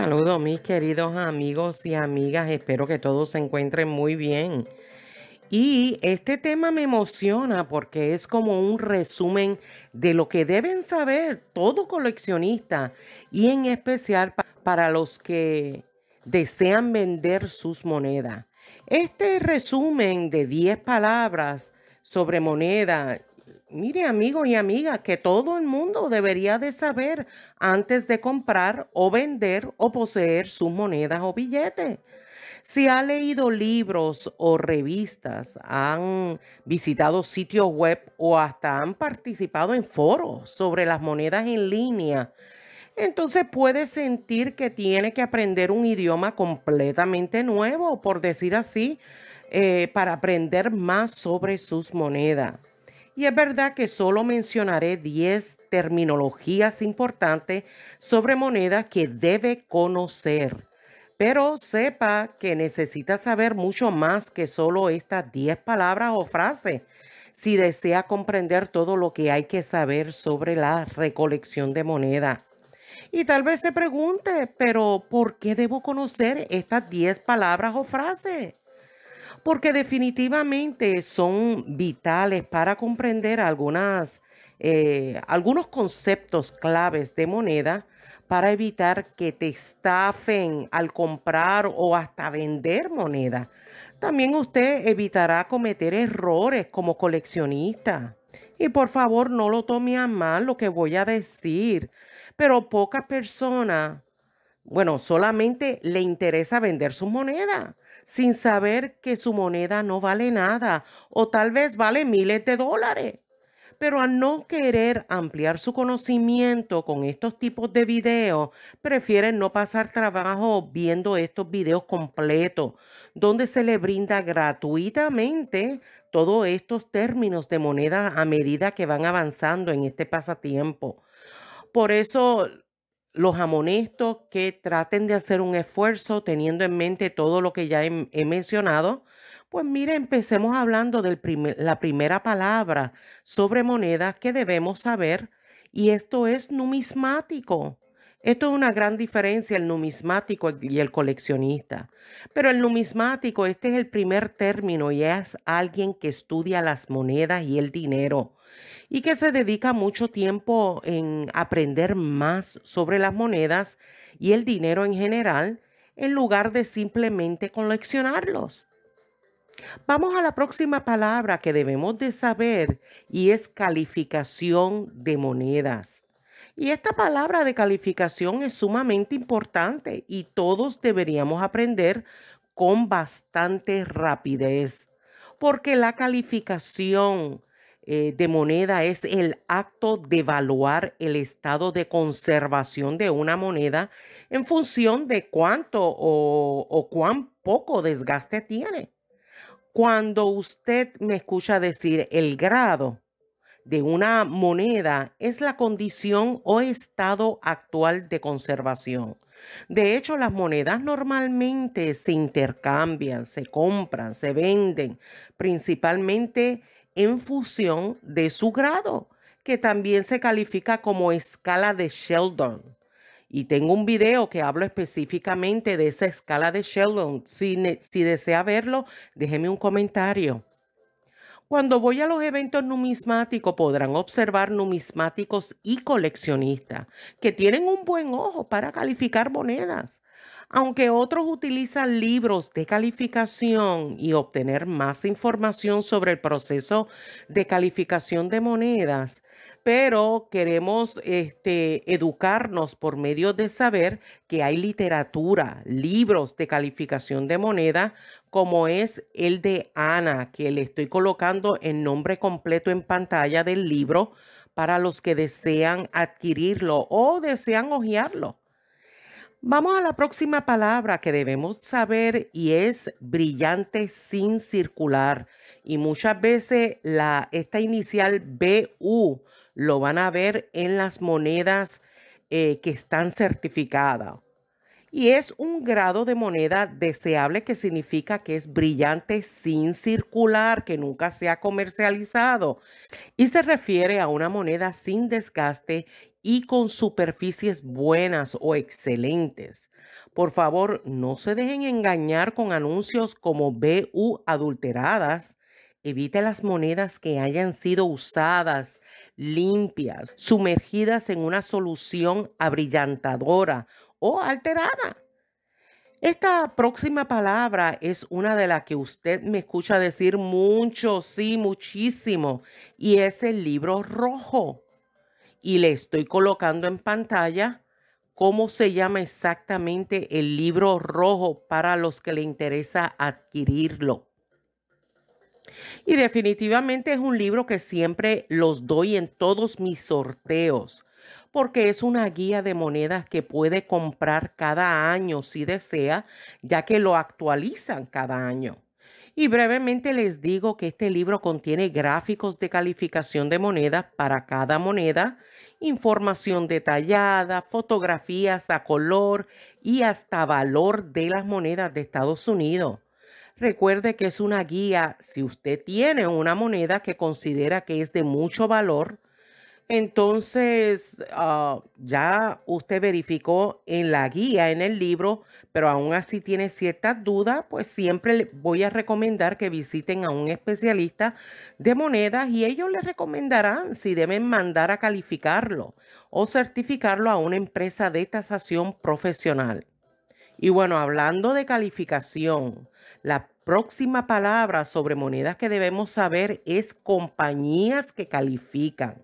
Saludos mis queridos amigos y amigas, espero que todos se encuentren muy bien. Y este tema me emociona porque es como un resumen de lo que deben saber todo coleccionista y en especial para los que desean vender sus monedas. Este resumen de 10 palabras sobre moneda Mire, amigo y amiga, que todo el mundo debería de saber antes de comprar o vender o poseer sus monedas o billetes. Si ha leído libros o revistas, han visitado sitios web o hasta han participado en foros sobre las monedas en línea, entonces puede sentir que tiene que aprender un idioma completamente nuevo, por decir así, eh, para aprender más sobre sus monedas. Y es verdad que solo mencionaré 10 terminologías importantes sobre monedas que debe conocer. Pero sepa que necesita saber mucho más que solo estas 10 palabras o frases si desea comprender todo lo que hay que saber sobre la recolección de moneda. Y tal vez se pregunte, pero ¿por qué debo conocer estas 10 palabras o frases? porque definitivamente son vitales para comprender algunas, eh, algunos conceptos claves de moneda para evitar que te estafen al comprar o hasta vender moneda. También usted evitará cometer errores como coleccionista. Y por favor, no lo tome a mal lo que voy a decir, pero pocas personas, bueno, solamente le interesa vender sus monedas sin saber que su moneda no vale nada o tal vez vale miles de dólares. Pero al no querer ampliar su conocimiento con estos tipos de videos, prefieren no pasar trabajo viendo estos videos completos, donde se le brinda gratuitamente todos estos términos de moneda a medida que van avanzando en este pasatiempo. Por eso los amonestos que traten de hacer un esfuerzo teniendo en mente todo lo que ya he, mencionado. Pues mire, empecemos hablando de la primera palabra sobre monedas que debemos saber y esto es numismático. Esto es una gran diferencia el numismático y el coleccionista. Pero el numismático, este es el primer término y es alguien que estudia las monedas y el dinero y que se dedica mucho tiempo en aprender más sobre las monedas y el dinero en general en lugar de simplemente coleccionarlos. Vamos a la próxima palabra que debemos de saber y es calificación de monedas. Y esta palabra de calificación es sumamente importante y todos deberíamos aprender con bastante rapidez, porque la calificación eh, de moneda es el acto de evaluar el estado de conservación de una moneda en función de cuánto o cuán poco desgaste tiene. Cuando usted me escucha decir el grado, de una moneda es la condición o estado actual de conservación. De hecho, las monedas normalmente se intercambian, se compran, se venden, principalmente en función de su grado, que también se califica como escala de Sheldon. Y tengo un video que hablo específicamente de esa escala de Sheldon. Si, desea verlo, déjeme un comentario. Cuando voy a los eventos numismáticos podrán observar numismáticos y coleccionistas que tienen un buen ojo para calificar monedas, aunque otros utilizan libros de calificación y obtener más información sobre el proceso de calificación de monedas. Pero queremos este, educarnos por medio de saber que hay literatura, libros de calificación de moneda como es el de Ana, que le estoy colocando el nombre completo en pantalla del libro para los que desean adquirirlo o desean hojearlo. Vamos a la próxima palabra que debemos saber y es brillante sin circular. Y muchas veces la, esta inicial BU lo van a ver en las monedas eh, que están certificadas y es un grado de moneda deseable que significa que es brillante sin circular, que nunca se ha comercializado y se refiere a una moneda sin desgaste y con superficies buenas o excelentes. Por favor, no se dejen engañar con anuncios como BU adulteradas. Evite las monedas que hayan sido usadas, limpias, sumergidas en una solución abrillantadora o alterada. Esta próxima palabra es una de las que usted me escucha decir mucho, sí, muchísimo, y es el libro rojo. Y le estoy colocando en pantalla cómo se llama exactamente el libro rojo para los que le interesa adquirirlo. Y definitivamente es un libro que siempre los doy en todos mis sorteos porque es una guía de monedas que puede comprar cada año si desea, ya que lo actualizan cada año. Y brevemente les digo que este libro contiene gráficos de calificación de monedas para cada moneda, información detallada, fotografías a color y hasta valor de las monedas de Estados Unidos. Recuerde que es una guía si usted tiene una moneda que considera que es de mucho valor entonces, ah, ya usted verificó en la guía, en el libro, pero aún así tiene ciertas dudas, pues siempre le voy a recomendar que visiten a un especialista de monedas y ellos le recomendarán si deben mandar a calificarlo o certificarlo a una empresa de tasación profesional. Y bueno, hablando de calificación, la próxima palabra sobre monedas que debemos saber es compañías que califican.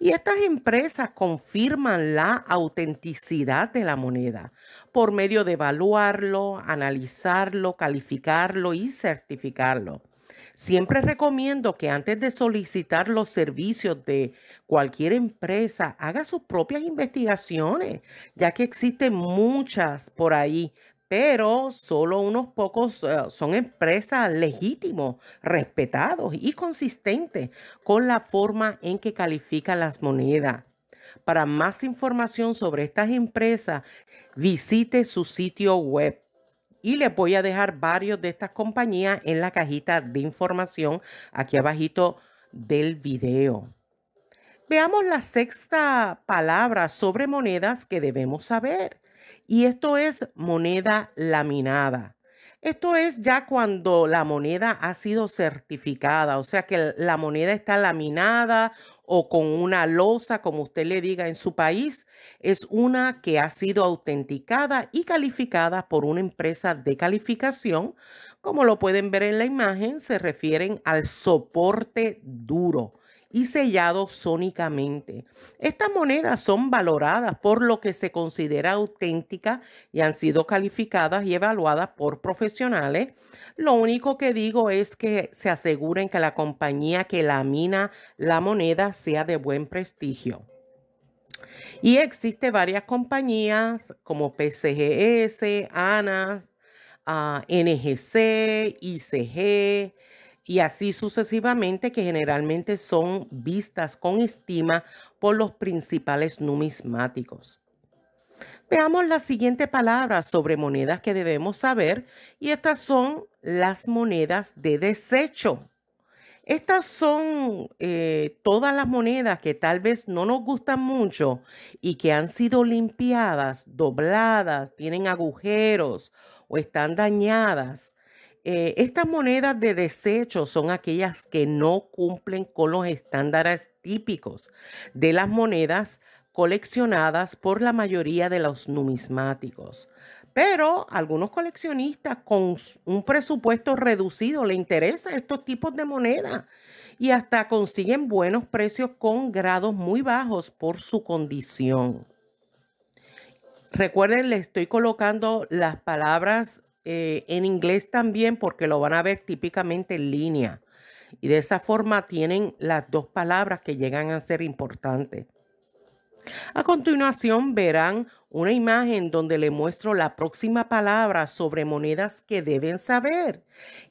Y estas empresas confirman la autenticidad de la moneda por medio de evaluarlo, analizarlo, calificarlo y certificarlo. Siempre recomiendo que antes de solicitar los servicios de cualquier empresa, haga sus propias investigaciones, ya que existen muchas por ahí pero solo unos pocos eh, son empresas legítimos, respetados y consistentes con la forma en que califican las monedas. Para más información sobre estas empresas, visite su sitio web. Y les voy a dejar varios de estas compañías en la cajita de información aquí abajito del video. Veamos la sexta palabra sobre monedas que debemos saber. Y esto es moneda laminada. Esto es ya cuando la moneda ha sido certificada, o sea que la moneda está laminada o con una losa, como usted le diga en su país, es una que ha sido autenticada y calificada por una empresa de calificación. Como lo pueden ver en la imagen, se refieren al soporte duro y sellado sónicamente. Estas monedas son valoradas por lo que se considera auténtica y han sido calificadas y evaluadas por profesionales. Lo único que digo es que se aseguren que la compañía que lamina la moneda sea de buen prestigio. Y existe varias compañías como PCGS, ANAS, ah, NGC, ICG, y así sucesivamente que generalmente son vistas con estima por los principales numismáticos. Veamos la siguiente palabra sobre monedas que debemos saber y estas son las monedas de desecho. Estas son eh, todas las monedas que tal vez no nos gustan mucho y que han sido limpiadas, dobladas, tienen agujeros o están dañadas eh, estas monedas de desecho son aquellas que no cumplen con los estándares típicos de las monedas coleccionadas por la mayoría de los numismáticos. Pero algunos coleccionistas con un presupuesto reducido le interesan estos tipos de monedas y hasta consiguen buenos precios con grados muy bajos por su condición. Recuerden, le estoy colocando las palabras eh, en inglés también porque lo van a ver típicamente en línea. Y de esa forma tienen las dos palabras que llegan a ser importantes. A continuación verán una imagen donde le muestro la próxima palabra sobre monedas que deben saber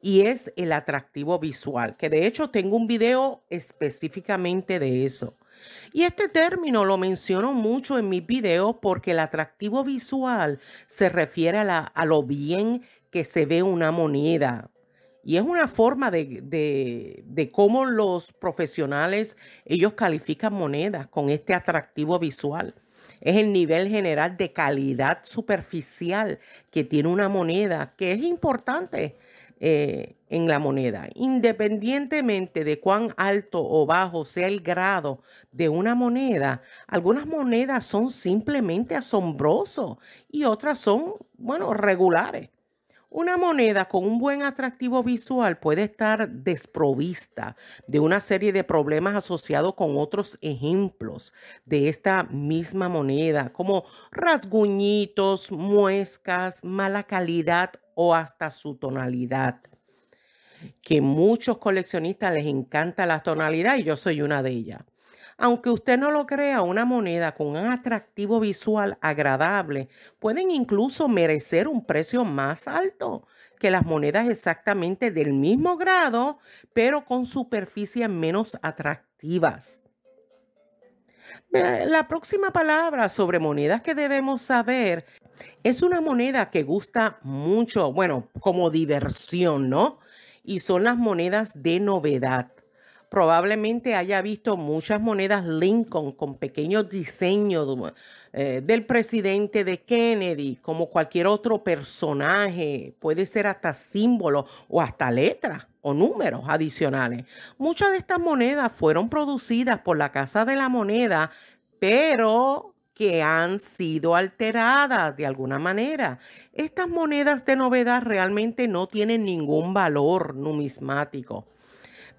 y es el atractivo visual, que de hecho tengo un video específicamente de eso. Y este término lo menciono mucho en mis videos porque el atractivo visual se refiere a, lo bien que se ve una moneda. Y es una forma de, de, cómo los profesionales, ellos califican monedas con este atractivo visual. Es el nivel general de calidad superficial que tiene una moneda, que es importante eh, en la moneda. Independientemente de cuán alto o bajo sea el grado de una moneda, algunas monedas son simplemente asombrosas y otras son, bueno, regulares. Una moneda con un buen atractivo visual puede estar desprovista de una serie de problemas asociados con otros ejemplos de esta misma moneda, como rasguñitos, muescas, mala calidad o hasta su tonalidad. Que muchos coleccionistas les encanta la tonalidad y yo soy una de ellas. Aunque usted no lo crea, una moneda con un atractivo visual agradable pueden incluso merecer un precio más alto que las monedas exactamente del mismo grado, pero con superficies menos atractivas. La próxima palabra sobre monedas que debemos saber es una moneda que gusta mucho, bueno, como diversión, ¿no? Y son las monedas de novedad. Probablemente haya visto muchas monedas Lincoln con pequeños diseños eh, del presidente de Kennedy, como cualquier otro personaje. Puede ser hasta símbolo o hasta letras o números adicionales. Muchas de estas monedas fueron producidas por la Casa de la Moneda, pero que han sido alteradas de alguna manera. Estas monedas de novedad realmente no tienen ningún valor numismático.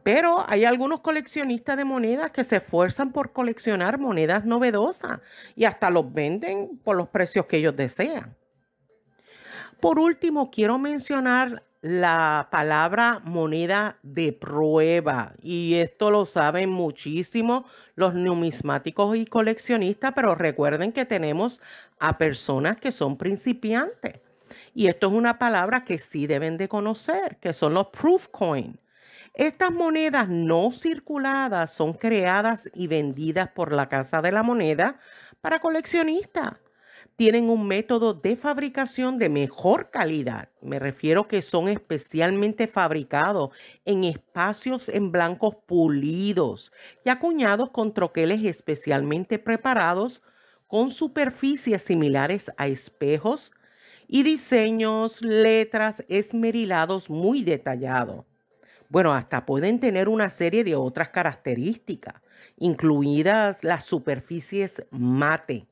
Pero hay algunos coleccionistas de monedas que se esfuerzan por coleccionar monedas novedosas y hasta los venden por los precios que ellos desean. Por último, quiero mencionar la palabra moneda de prueba. Y esto lo saben muchísimo los numismáticos y coleccionistas, pero recuerden que tenemos a personas que son principiantes. Y esto es una palabra que sí deben de conocer, que son los proof coin. Estas monedas no circuladas son creadas y vendidas por la Casa de la Moneda para coleccionistas tienen un método de fabricación de mejor calidad. Me refiero que son especialmente fabricados en espacios en blancos pulidos y acuñados con troqueles especialmente preparados con superficies similares a espejos y diseños, letras, esmerilados muy detallados. Bueno, hasta pueden tener una serie de otras características, incluidas las superficies mate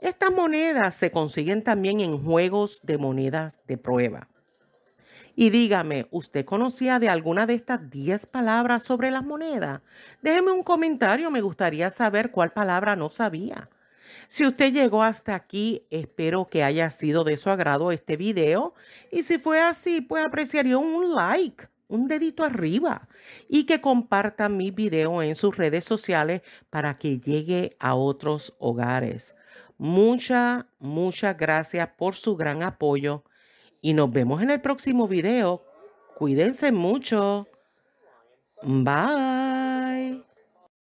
estas monedas se consiguen también en juegos de monedas de prueba. Y dígame, ¿usted conocía de alguna de estas 10 palabras sobre las monedas? Déjeme un comentario, me gustaría saber cuál palabra no sabía. Si usted llegó hasta aquí, espero que haya sido de su agrado este video. Y si fue así, pues apreciaría un like, un dedito arriba. Y que comparta mi video en sus redes sociales para que llegue a otros hogares. Muchas, muchas gracias por su gran apoyo y nos vemos en el próximo video. Cuídense mucho. Bye.